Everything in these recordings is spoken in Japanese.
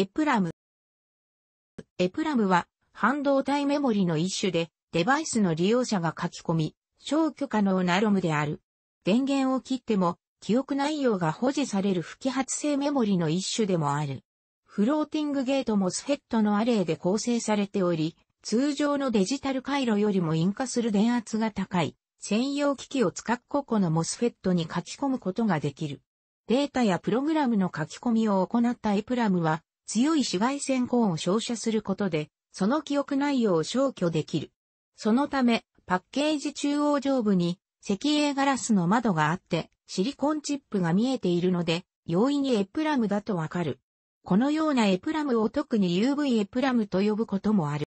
エプラム。エプラムは半導体メモリの一種で、デバイスの利用者が書き込み、消去可能なロムである。電源を切っても、記憶内容が保持される不揮発性メモリの一種でもある。フローティングゲートモスフェットのアレイで構成されており、通常のデジタル回路よりも引火する電圧が高い、専用機器を使っ個々のモスフェットに書き込むことができる。データやプログラムの書き込みを行ったエプラムは、強い紫外線光を照射することで、その記憶内容を消去できる。そのため、パッケージ中央上部に石英ガラスの窓があって、シリコンチップが見えているので、容易にエプラムだとわかる。このようなエプラムを特に UV エプラムと呼ぶこともある。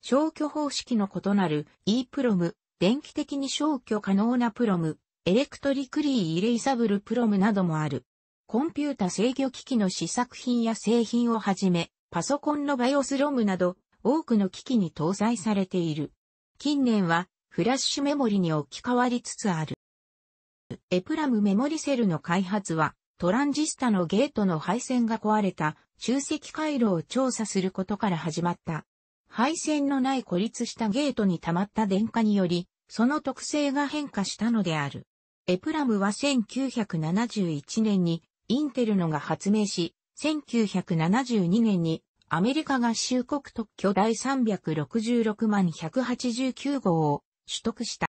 消去方式の異なる E プロム、電気的に消去可能なプロム、エレクトリクリー・イレイサブルプロムなどもある。コンピュータ制御機器の試作品や製品をはじめ、パソコンの BIOS ロムなど、多くの機器に搭載されている。近年は、フラッシュメモリに置き換わりつつある。エプラムメモリセルの開発は、トランジスタのゲートの配線が壊れた集積回路を調査することから始まった。配線のない孤立したゲートに溜まった電荷により、その特性が変化したのである。エプラムは1971年にインテルのが発明し、1972年にアメリカ合衆国特許第366万189号を取得した。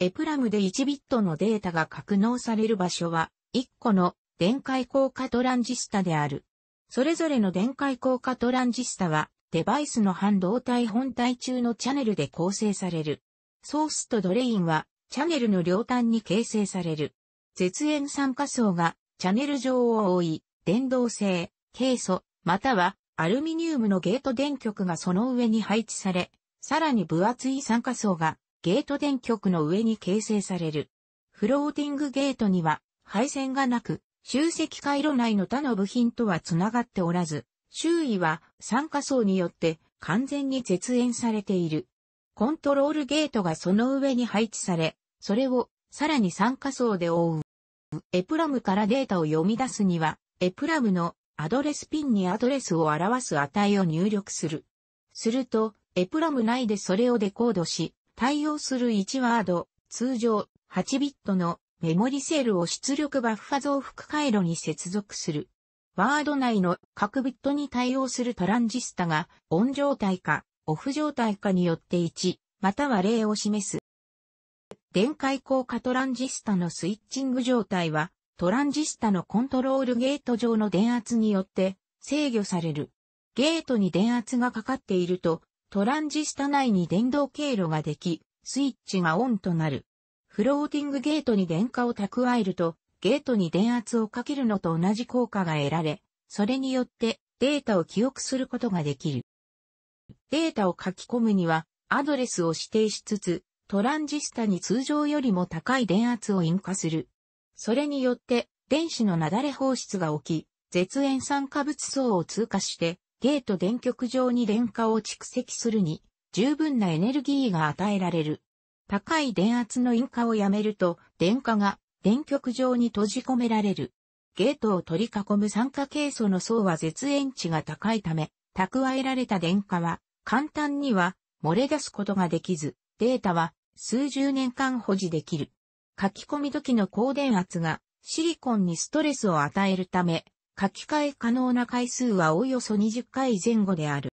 エプラムで1ビットのデータが格納される場所は、1個の電解効果トランジスタである。それぞれの電解効果トランジスタは、デバイスの半導体本体中のチャネルで構成される。ソースとドレインは、チャネルの両端に形成される。絶縁酸化層がチャネル上を覆い、電動製、ケイ素、またはアルミニウムのゲート電極がその上に配置され、さらに分厚い酸化層がゲート電極の上に形成される。フローティングゲートには配線がなく、集積回路内の他の部品とは繋がっておらず、周囲は酸化層によって完全に絶縁されている。コントロールゲートがその上に配置され、それをさらに酸化層で覆う。エプラムからデータを読み出すには、エプラムのアドレスピンにアドレスを表す値を入力する。すると、エプラム内でそれをデコードし、対応する1ワード、通常8ビットのメモリセールを出力バッファ増幅回路に接続する。ワード内の各ビットに対応するトランジスタがオン状態かオフ状態かによって1、または0を示す。電解効果トランジスタのスイッチング状態は、トランジスタのコントロールゲート上の電圧によって制御される。ゲートに電圧がかかっていると、トランジスタ内に電動経路ができ、スイッチがオンとなる。フローティングゲートに電荷を蓄えると、ゲートに電圧をかけるのと同じ効果が得られ、それによってデータを記憶することができる。データを書き込むには、アドレスを指定しつつ、トランジスタに通常よりも高い電圧を引火する。それによって電子のなだれ放出が起き、絶縁酸化物層を通過して、ゲート電極上に電荷を蓄積するに、十分なエネルギーが与えられる。高い電圧の引火をやめると、電荷が電極上に閉じ込められる。ゲートを取り囲む酸化ケイ素の層は絶縁値が高いため、蓄えられた電荷は、簡単には漏れ出すことができず、データは数十年間保持できる。書き込み時の高電圧がシリコンにストレスを与えるため、書き換え可能な回数はおよそ20回前後である。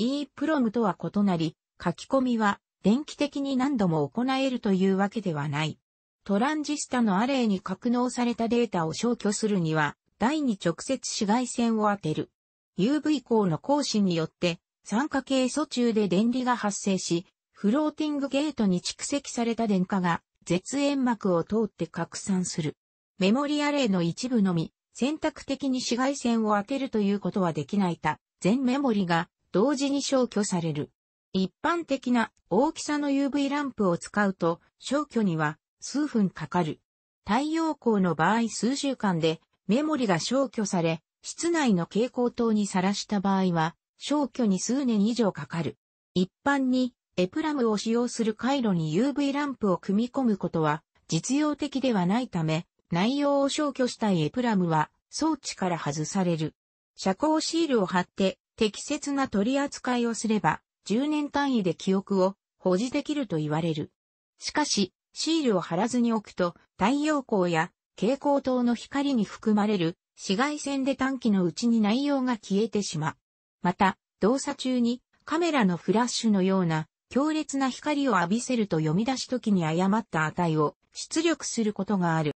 EPROM とは異なり、書き込みは電気的に何度も行えるというわけではない。トランジスタのアレイに格納されたデータを消去するには、台に直接紫外線を当てる。UV 光の更新によって、酸化系素中で電離が発生し、フローティングゲートに蓄積された電荷が絶縁膜を通って拡散する。メモリアレイの一部のみ、選択的に紫外線を当てるということはできないた、全メモリが同時に消去される。一般的な大きさの UV ランプを使うと消去には数分かかる。太陽光の場合数週間でメモリが消去され、室内の蛍光灯にさらした場合は消去に数年以上かかる。一般にエプラムを使用する回路に UV ランプを組み込むことは実用的ではないため、内容を消去したいエプラムは装置から外される。遮光シールを貼って適切な取り扱いをすれば10年単位で記憶を保持できると言われる。しかし、シールを貼らずに置くと太陽光や蛍光灯の光に含まれる紫外線で短期のうちに内容が消えてしまう。また、動作中にカメラのフラッシュのような強烈な光を浴びせると読み出し時に誤った値を出力することがある。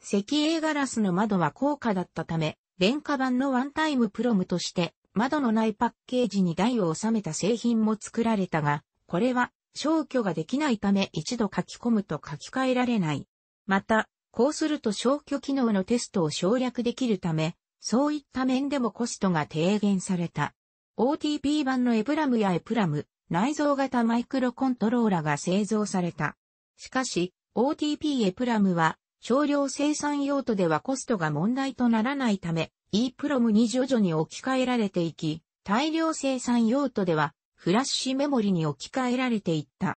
石英ガラスの窓は高価だったため、廉価版のワンタイムプロムとして、窓のないパッケージに台を収めた製品も作られたが、これは消去ができないため一度書き込むと書き換えられない。また、こうすると消去機能のテストを省略できるため、そういった面でもコストが低減された。OTP 版のエプラムやエプラム、内蔵型マイクロコントローラが製造された。しかし、OTP エプラムは少量生産用途ではコストが問題とならないため、E プロムに徐々に置き換えられていき、大量生産用途ではフラッシュメモリに置き換えられていった。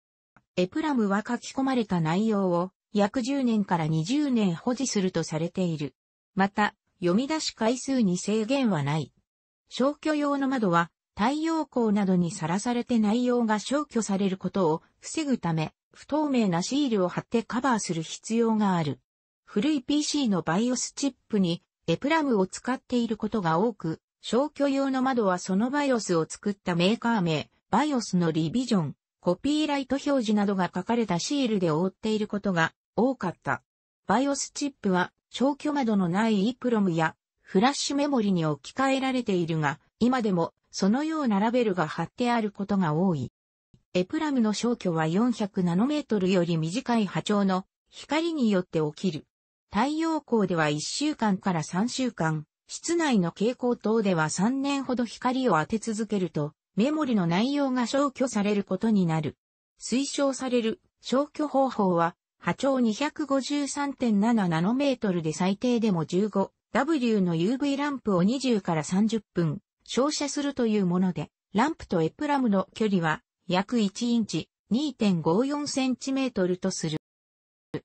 エプラムは書き込まれた内容を約10年から20年保持するとされている。また、読み出し回数に制限はない。消去用の窓は太陽光などにさらされて内容が消去されることを防ぐため、不透明なシールを貼ってカバーする必要がある。古い PC の BIOS チップにエプラムを使っていることが多く、消去用の窓はその BIOS を作ったメーカー名、BIOS のリビジョン、コピーライト表示などが書かれたシールで覆っていることが多かった。BIOS チップは消去窓のない EPROM やフラッシュメモリに置き換えられているが、今でもそのようなラベルが貼ってあることが多い。エプラムの消去は400ナノメートルより短い波長の光によって起きる。太陽光では1週間から3週間、室内の蛍光灯では3年ほど光を当て続けると、メモリの内容が消去されることになる。推奨される消去方法は、波長253.7ナノメートルで最低でも 15W の UV ランプを20から30分、照射するというもので、ランプとエプラムの距離は約1インチ2.54センチメートルとする。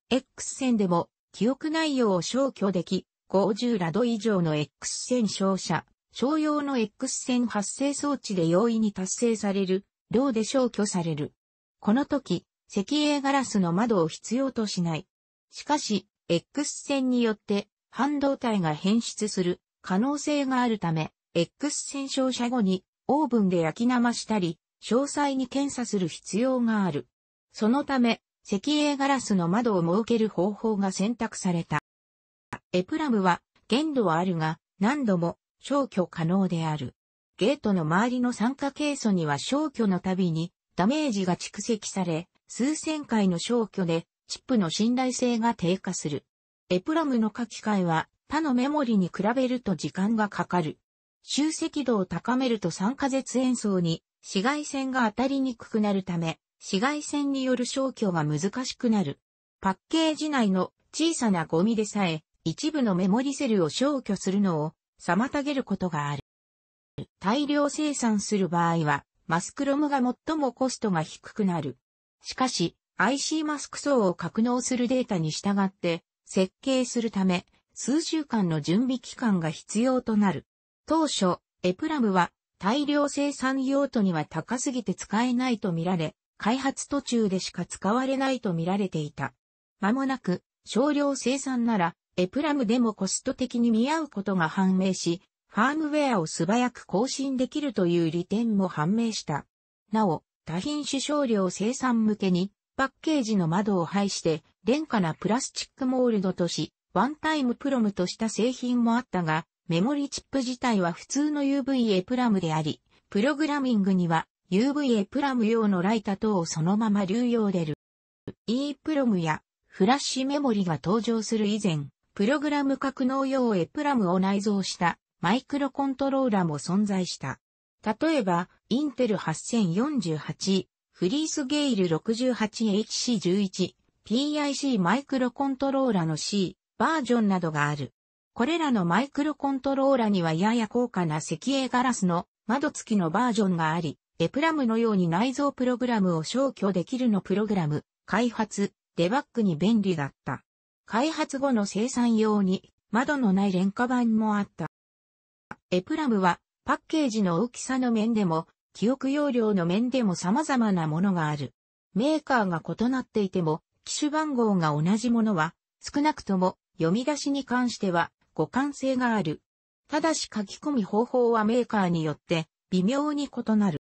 X 線でも記憶内容を消去でき、50ラド以上の X 線照射、商用の X 線発生装置で容易に達成される、量で消去される。この時、石英ガラスの窓を必要としない。しかし、X 線によって半導体が変質する可能性があるため、X 線照射後にオーブンで焼き生したり、詳細に検査する必要がある。そのため、石英ガラスの窓を設ける方法が選択された。エプラムは限度はあるが、何度も消去可能である。ゲートの周りの酸化ケイ素には消去のたびにダメージが蓄積され、数千回の消去でチップの信頼性が低下する。エプラムの書き換えは他のメモリに比べると時間がかかる。集積度を高めると酸化絶縁層に紫外線が当たりにくくなるため、紫外線による消去が難しくなる。パッケージ内の小さなゴミでさえ、一部のメモリセルを消去するのを妨げることがある。大量生産する場合は、マスクロムが最もコストが低くなる。しかし、IC マスク層を格納するデータに従って設計するため、数週間の準備期間が必要となる。当初、エプラムは大量生産用途には高すぎて使えないとみられ、開発途中でしか使われないとみられていた。間もなく、少量生産なら、エプラムでもコスト的に見合うことが判明し、ファームウェアを素早く更新できるという利点も判明した。なお、多品種少量生産向けに、パッケージの窓を配して、廉価なプラスチックモールドとし、ワンタイムプロムとした製品もあったが、メモリチップ自体は普通の UVA プラムであり、プログラミングには UVA プラム用のライタ等をそのまま流用れる。e プログやフラッシュメモリが登場する以前、プログラム格納用 a プラムを内蔵したマイクロコントローラも存在した。例えば、インテル8048、フリースゲイル 68HC11、PIC マイクロコントローラの C バージョンなどがある。これらのマイクロコントローラにはやや高価な石英ガラスの窓付きのバージョンがあり、エプラムのように内蔵プログラムを消去できるのプログラム、開発、デバッグに便利だった。開発後の生産用に窓のない廉価版もあった。エプラムはパッケージの大きさの面でも、記憶容量の面でも様々なものがある。メーカーが異なっていても、機種番号が同じものは、少なくとも読み出しに関しては互換性がある。ただし書き込み方法はメーカーによって微妙に異なる。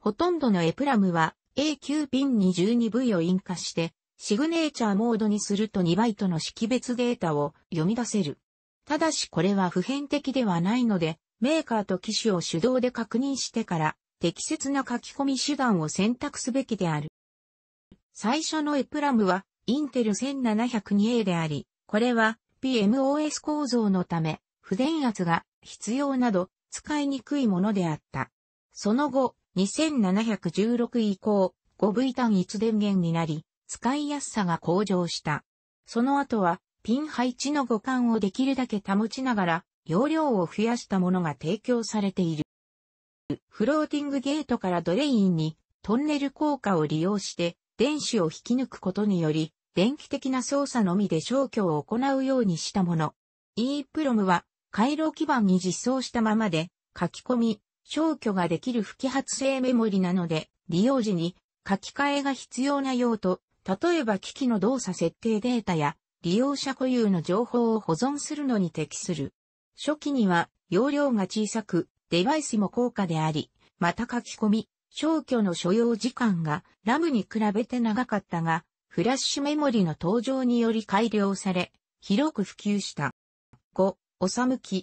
ほとんどのエプラムは A9 ピンに2 v を引火して、シグネーチャーモードにすると2バイトの識別データを読み出せる。ただしこれは普遍的ではないので、メーカーと機種を手動で確認してから適切な書き込み手段を選択すべきである。最初のエプラムはインテル 1702A であり、これは PMOS 構造のため、不電圧が必要など使いにくいものであった。その後、2716以降、5V 単一電源になり、使いやすさが向上した。その後は、ピン配置の互換をできるだけ保ちながら、容量を増やしたものが提供されている。フローティングゲートからドレインにトンネル効果を利用して電子を引き抜くことにより電気的な操作のみで消去を行うようにしたもの。EEPROM は回路基盤に実装したままで書き込み、消去ができる不揮発性メモリなので、利用時に書き換えが必要な用途、例えば機器の動作設定データや利用者固有の情報を保存するのに適する。初期には容量が小さく、デバイスも高価であり、また書き込み、消去の所要時間がラムに比べて長かったが、フラッシュメモリの登場により改良され、広く普及した。5、おさむき。